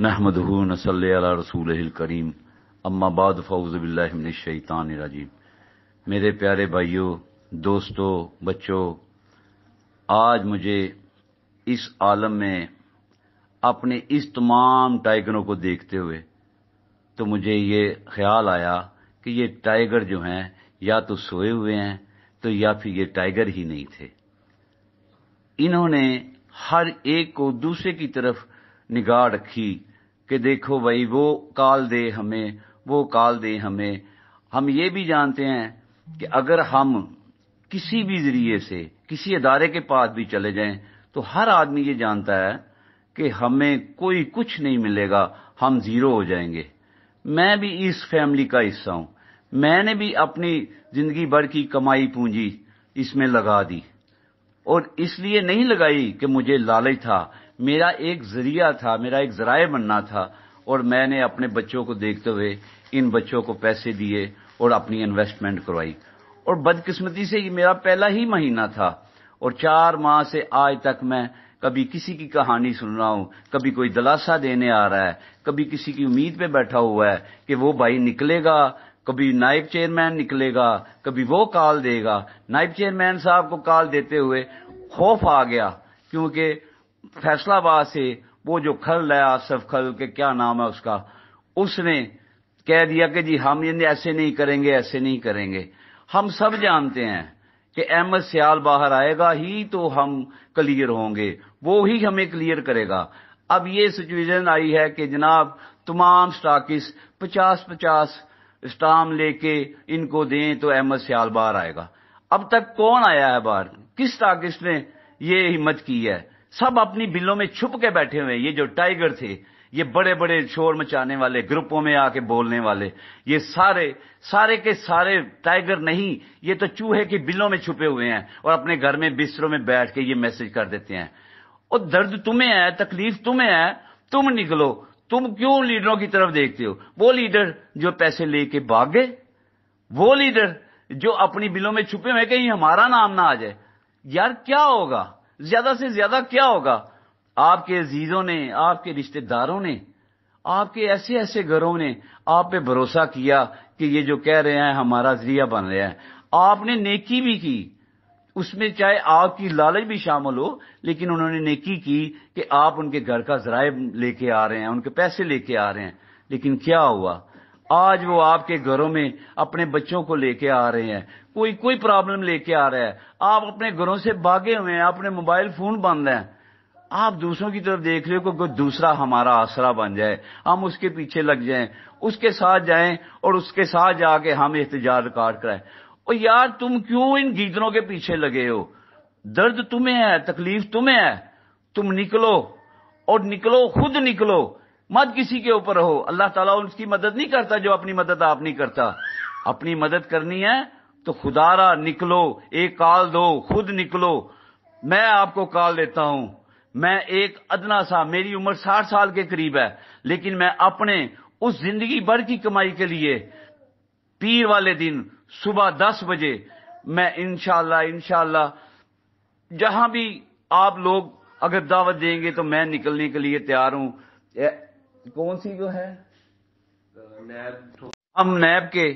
نحمده نصلي على رسوله الكريم اما بعد فوز بالله من الشيطان الرجيم میرے پیارے بھائیوں دوستو بچوں آج مجھے اس عالم میں اپنے اس تمام ٹائگروں کو دیکھتے ہوئے تو مجھے یہ خیال آیا کہ یہ ٹائیگر جو ہیں یا تو سوئے ہوئے ہیں تو یا پھر یہ ٹائیگر ہی نہیں تھے انہوں نے ہر ایک کو دوسرے کی طرف نگاہ رکھی کہ دیکھو بھائی وہ کال دے ہمیں وہ کال دے ہمیں ہم یہ بھی جانتے ہیں کہ اگر ہم کسی بھی ذریعے سے کسی ادارے کے پاس بھی چلے جائیں تو ہر آدمی یہ جانتا ہے کہ ہمیں کوئی کچھ نہیں ملے گا ہم زیرو ہو جائیں گے میں بھی اس فیملی کا حصہ ہوں میں نے بھی اپنی زندگی بھر کی کمائی پونجی اس میں لگا دی اور اس لیے نہیں لگائی کہ مجھے لالچ تھا میرا ایک ذریعہ تھا میرا ایک ذرائع بننا تھا اور میں نے اپنے بچوں کو دیکھتے ہوئے ان بچوں کو پیسے دیے اور اپنی انویسٹمنٹ کروائی اور بدقسمتی سے یہ میرا پہلا ہی مہینہ تھا اور چار ماہ سے آج تک میں کبھی کسی کی کہانی سن رہا ہوں کبھی کوئی دلاسا دینے آ رہا ہے کبھی کسی کی امید پہ بیٹھا ہوا ہے کہ وہ بھائی نکلے گا کبھی نائب چیئرمین نکلے گا کبھی وہ کال دے گا نائب چیئرمین صاحب کو کال دیتے ہوئے خوف آ گیا کیونکہ فیصلہ باد سے وہ جو کھل آصف کھل کے کیا نام ہے اس کا اس نے کہہ دیا کہ جی ہم یعنی ایسے نہیں کریں گے ایسے نہیں کریں گے ہم سب جانتے ہیں کہ احمد سیال باہر آئے گا ہی تو ہم کلیئر ہوں گے وہ ہی ہمیں کلیئر کرے گا اب یہ سچویشن آئی ہے کہ جناب تمام اسٹاکس پچاس پچاس اسٹام لے کے ان کو دیں تو احمد سیال باہر آئے گا اب تک کون آیا ہے باہر کس سٹاکس نے یہ ہمت کی ہے سب اپنی بلوں میں چھپ کے بیٹھے ہوئے یہ جو ٹائیگر تھے یہ بڑے بڑے شور مچانے والے گروپوں میں آ کے بولنے والے یہ سارے سارے کے سارے ٹائیگر نہیں یہ تو چوہے کی بلوں میں چھپے ہوئے ہیں اور اپنے گھر میں بستروں میں بیٹھ کے یہ میسج کر دیتے ہیں اور درد تمہیں ہے تکلیف تمہیں ہے تم نکلو تم کیوں لیڈروں کی طرف دیکھتے ہو وہ لیڈر جو پیسے لے کے بھاگ گئے وہ لیڈر جو اپنی بلوں میں چھپے ہوئے کہیں ہمارا نام نہ آ جائے یار کیا ہوگا زیادہ سے زیادہ کیا ہوگا آپ کے عزیزوں نے آپ کے رشتہ داروں نے آپ کے ایسے ایسے گھروں نے آپ پہ بھروسہ کیا کہ یہ جو کہہ رہے ہیں ہمارا ذریعہ بن رہا ہے آپ نے نیکی بھی کی اس میں چاہے آپ کی لالچ بھی شامل ہو لیکن انہوں نے نیکی کی کہ آپ ان کے گھر کا ذرائع لے کے آ رہے ہیں ان کے پیسے لے کے آ رہے ہیں لیکن کیا ہوا آج وہ آپ کے گھروں میں اپنے بچوں کو لے کے آ رہے ہیں کوئی کوئی پرابلم لے کے آ رہا ہے آپ اپنے گھروں سے بھاگے ہوئے ہیں اپنے موبائل فون بند ہیں آپ دوسروں کی طرف دیکھ لو کہ دوسرا ہمارا آسرا بن جائے ہم اس کے پیچھے لگ جائیں اس کے ساتھ جائیں اور اس کے ساتھ جا کے ہم احتجاج ریکارڈ کرائے اور یار تم کیوں ان گیتنوں کے پیچھے لگے ہو درد تمہیں ہے تکلیف تمہیں ہے تم نکلو اور نکلو خود نکلو مت کسی کے اوپر رہو اللہ تعالیٰ اس کی مدد نہیں کرتا جو اپنی مدد آپ نہیں کرتا اپنی مدد کرنی ہے تو خدا را نکلو ایک کال دو خود نکلو میں آپ کو کال دیتا ہوں میں ایک ادنا سا میری عمر ساٹھ سال کے قریب ہے لیکن میں اپنے اس زندگی بھر کی کمائی کے لیے پیر والے دن صبح دس بجے میں انشاءاللہ انشاءاللہ جہاں بھی آپ لوگ اگر دعوت دیں گے تو میں نکلنے کے لیے تیار ہوں کون سی جو ہے ہم نیب کے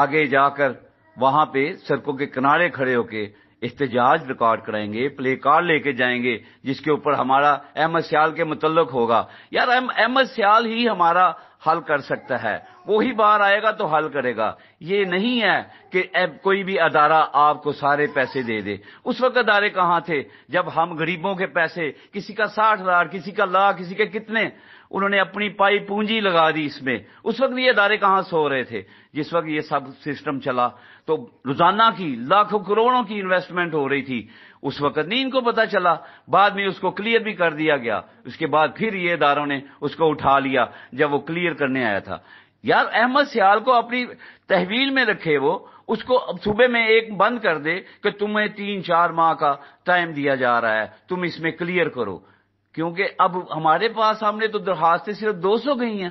آگے جا کر وہاں پہ سڑکوں کے کنارے کھڑے ہو کے احتجاج ریکارڈ کریں گے پلے کارڈ لے کے جائیں گے جس کے اوپر ہمارا احمد سیال کے متعلق ہوگا یار احمد سیال ہی ہمارا حل کر سکتا ہے وہی باہر آئے گا تو حل کرے گا یہ نہیں ہے کہ کوئی بھی ادارہ آپ کو سارے پیسے دے دے اس وقت ادارے کہاں تھے جب ہم غریبوں کے پیسے کسی کا ساٹھ ہزار کسی کا لاکھ کسی کے کتنے انہوں نے اپنی پائی پونجی لگا دی اس میں اس وقت یہ ادارے کہاں سو رہے تھے جس وقت یہ سب سسٹم چلا تو روزانہ کی لاکھوں کروڑوں کی انویسٹمنٹ ہو رہی تھی اس وقت نہیں ان کو پتا چلا بعد میں اس کو کلیئر بھی کر دیا گیا اس کے بعد پھر یہ اداروں نے اس کو اٹھا لیا جب وہ کلیئر کرنے آیا تھا یار احمد سیال کو اپنی تحویل میں رکھے وہ اس کو صبح میں ایک بند کر دے کہ تمہیں تین چار ماہ کا ٹائم دیا جا رہا ہے تم اس میں کلیئر کرو کیونکہ اب ہمارے پاس ہم نے تو درخواستیں صرف دو سو گئی ہیں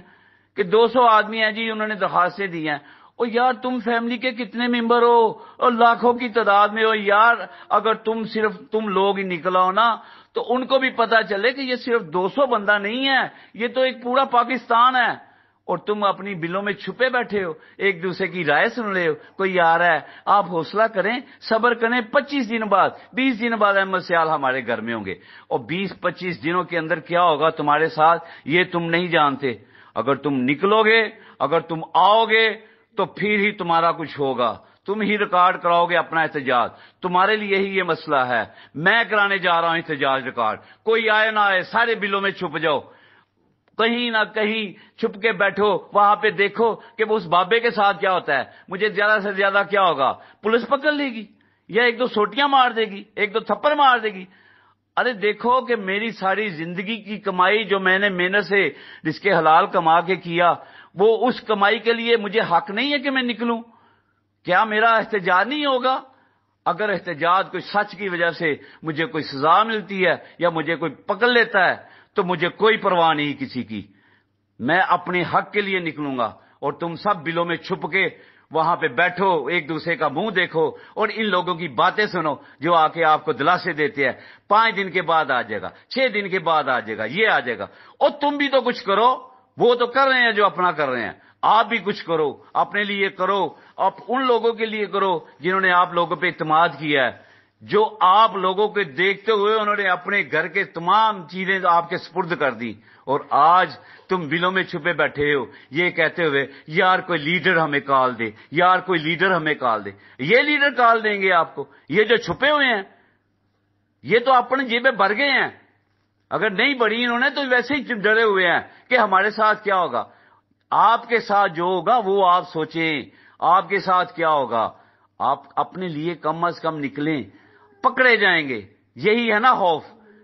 کہ دو سو آدمی ہیں جی انہوں نے درخواستیں دی ہیں یار تم فیملی کے کتنے ممبر ہو اور لاکھوں کی تعداد میں ہو یار اگر تم صرف تم لوگ ہی نکلا ہو نا تو ان کو بھی پتا چلے کہ یہ صرف دو سو بندہ نہیں ہے یہ تو ایک پورا پاکستان ہے اور تم اپنی بلوں میں چھپے بیٹھے ہو ایک دوسرے کی رائے سن لے ہو کوئی آ رہا ہے آپ حوصلہ کریں صبر کریں پچیس دن بعد بیس دن بعد احمد سیال ہمارے گھر میں ہوں گے اور بیس پچیس دنوں کے اندر کیا ہوگا تمہارے ساتھ یہ تم نہیں جانتے اگر تم نکلو گے اگر تم آؤ گے تو پھر ہی تمہارا کچھ ہوگا تم ہی ریکارڈ کراؤ گے اپنا احتجاج تمہارے لیے ہی یہ مسئلہ ہے میں کرانے جا رہا ہوں احتجاج ریکارڈ کوئی آئے نہ آئے سارے بلوں میں چھپ جاؤ کہیں نہ کہیں چھپ کے بیٹھو وہاں پہ دیکھو کہ وہ اس بابے کے ساتھ کیا ہوتا ہے مجھے زیادہ سے زیادہ کیا ہوگا پولیس پکڑ لے گی یا ایک دو سوٹیاں مار دے گی ایک دو تھپڑ مار دے گی ارے دیکھو کہ میری ساری زندگی کی کمائی جو میں نے محنت سے جس کے حلال کما کے کیا وہ اس کمائی کے لیے مجھے حق نہیں ہے کہ میں نکلوں کیا میرا احتجاج نہیں ہوگا اگر احتجاج کوئی سچ کی وجہ سے مجھے کوئی سزا ملتی ہے یا مجھے کوئی پکڑ لیتا ہے تو مجھے کوئی پرواہ نہیں کسی کی میں اپنے حق کے لیے نکلوں گا اور تم سب بلوں میں چھپ کے وہاں پہ بیٹھو ایک دوسرے کا منہ دیکھو اور ان لوگوں کی باتیں سنو جو آ کے آپ کو دلاسے دیتے ہیں پانچ دن کے بعد آ جائے گا چھ دن کے بعد آ جائے گا یہ آ جائے گا اور تم بھی تو کچھ کرو وہ تو کر رہے ہیں جو اپنا کر رہے ہیں آپ بھی کچھ کرو اپنے لیے کرو آپ ان لوگوں کے لیے کرو جنہوں نے آپ لوگوں پہ اعتماد کیا ہے جو آپ لوگوں کے دیکھتے ہوئے انہوں نے اپنے گھر کے تمام چیزیں آپ کے سپرد کر دی اور آج تم بلوں میں چھپے بیٹھے ہو یہ کہتے ہوئے یار کوئی لیڈر ہمیں کال دے یار کوئی لیڈر ہمیں کال دے یہ لیڈر کال دیں گے آپ کو یہ جو چھپے ہوئے ہیں یہ تو اپنے جیبیں بھر گئے ہیں اگر نہیں بڑھی انہوں نے تو ویسے ہی ڈرے ہوئے ہیں کہ ہمارے ساتھ کیا ہوگا آپ کے ساتھ جو ہوگا وہ آپ سوچیں آپ کے ساتھ کیا ہوگا آپ اپنے لیے کم از کم نکلیں پکڑے جائیں گے یہی ہے نا خوف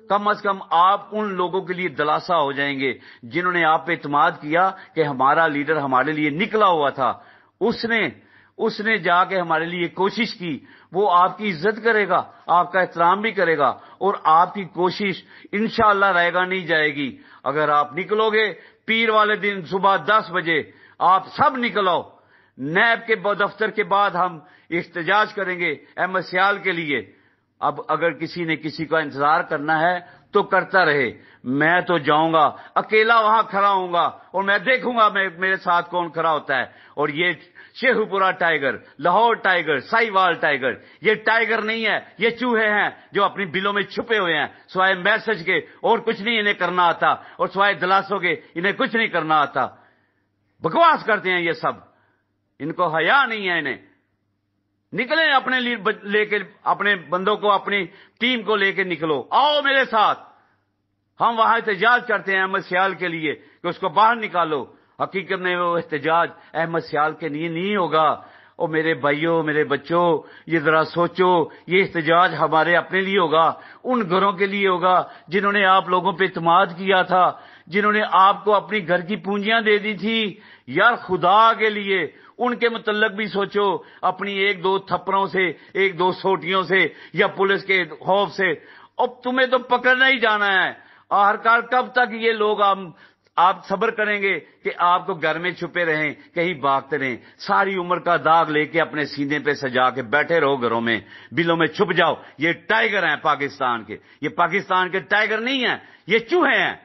کم از کم آپ ان لوگوں کے لیے دلاسا ہو جائیں گے جنہوں نے آپ پہ اعتماد کیا کہ ہمارا لیڈر ہمارے لیے نکلا ہوا تھا اس نے اس نے جا کے ہمارے لیے کوشش کی وہ آپ کی عزت کرے گا آپ کا احترام بھی کرے گا اور آپ کی کوشش انشاءاللہ اللہ رہے گا نہیں جائے گی اگر آپ نکلو گے پیر والے دن صبح دس بجے آپ سب نکلو نیب کے دفتر کے بعد ہم احتجاج کریں گے احمد سیال کے لیے اب اگر کسی نے کسی کا انتظار کرنا ہے تو کرتا رہے میں تو جاؤں گا اکیلا وہاں کھڑا ہوں گا اور میں دیکھوں گا میرے ساتھ کون کھڑا ہوتا ہے اور یہ شیرو پورا ٹائیگر لاہور ٹائیگر سائی ٹائیگر نہیں ہے یہ چوہے ہیں جو اپنی بلوں میں چھپے ہوئے ہیں سوائے میسج کے اور کچھ نہیں انہیں کرنا آتا اور سوائے دلاسوں کے انہیں کچھ نہیں کرنا آتا بکواس کرتے ہیں یہ سب ان کو حیا نہیں ہے انہیں نکلیں اپنے لے کے اپنے بندوں کو اپنی ٹیم کو لے کے نکلو آؤ میرے ساتھ ہم وہاں احتجاج کرتے ہیں احمد سیال کے لیے کہ اس کو باہر نکالو حقیقت میں وہ احتجاج احمد سیال کے لیے نہیں ہوگا او میرے بھائیوں میرے بچوں یہ ذرا سوچو یہ احتجاج ہمارے اپنے لیے ہوگا ان گھروں کے لیے ہوگا جنہوں نے آپ لوگوں پہ اعتماد کیا تھا جنہوں نے آپ کو اپنی گھر کی پونجیاں دے دی تھی یار خدا کے لیے ان کے متعلق بھی سوچو اپنی ایک دو تھپڑوں سے ایک دو سوٹیوں سے یا پولیس کے خوف سے اب تمہیں تو پکڑنا ہی جانا ہے آخرکار کب تک یہ لوگ آپ آپ صبر کریں گے کہ آپ کو گھر میں چھپے رہیں کہیں بھاگتے رہیں ساری عمر کا داغ لے کے اپنے سینے پہ سجا کے بیٹھے رہو گھروں میں بلوں میں چھپ جاؤ یہ ٹائیگر ہیں پاکستان کے یہ پاکستان کے ٹائیگر نہیں ہیں یہ چوہے ہیں